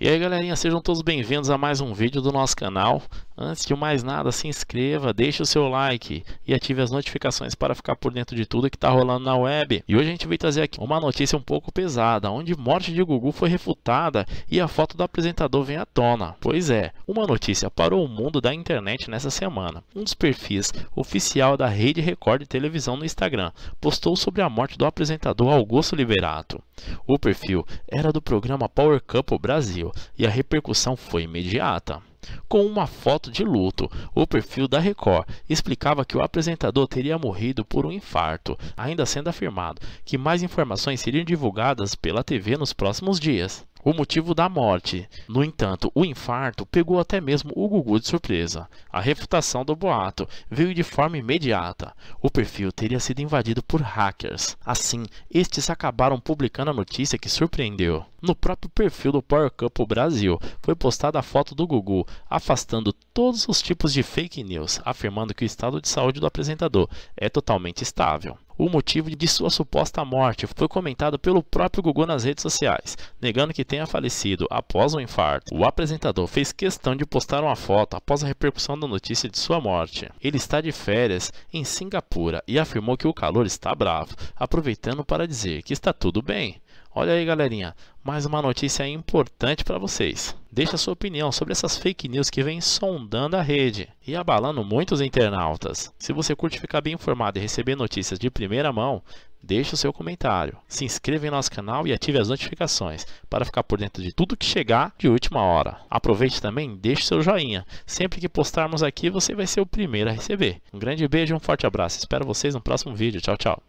E aí galerinha, sejam todos bem-vindos a mais um vídeo do nosso canal. Antes de mais nada, se inscreva, deixe o seu like e ative as notificações para ficar por dentro de tudo que está rolando na web. E hoje a gente veio trazer aqui uma notícia um pouco pesada, onde morte de Gugu foi refutada e a foto do apresentador vem à tona. Pois é, uma notícia parou o mundo da internet nessa semana. Um dos perfis oficial da Rede Record de Televisão no Instagram postou sobre a morte do apresentador Augusto Liberato. O perfil era do programa Power Couple Brasil e a repercussão foi imediata com uma foto de luto. O perfil da Record explicava que o apresentador teria morrido por um infarto, ainda sendo afirmado que mais informações seriam divulgadas pela TV nos próximos dias o motivo da morte. No entanto, o infarto pegou até mesmo o Gugu de surpresa. A refutação do boato veio de forma imediata. O perfil teria sido invadido por hackers. Assim, estes acabaram publicando a notícia que surpreendeu. No próprio perfil do Power Couple Brasil, foi postada a foto do Gugu, afastando todos os tipos de fake news, afirmando que o estado de saúde do apresentador é totalmente estável o motivo de sua suposta morte foi comentado pelo próprio Gugu nas redes sociais, negando que tenha falecido após um infarto. O apresentador fez questão de postar uma foto após a repercussão da notícia de sua morte. Ele está de férias em Singapura e afirmou que o calor está bravo, aproveitando para dizer que está tudo bem. Olha aí, galerinha, mais uma notícia importante para vocês. Deixe a sua opinião sobre essas fake news que vêm sondando a rede e abalando muitos internautas. Se você curte ficar bem informado e receber notícias de primeira mão, deixe o seu comentário. Se inscreva em nosso canal e ative as notificações para ficar por dentro de tudo que chegar de última hora. Aproveite também e deixe seu joinha. Sempre que postarmos aqui, você vai ser o primeiro a receber. Um grande beijo e um forte abraço. Espero vocês no próximo vídeo. Tchau, tchau.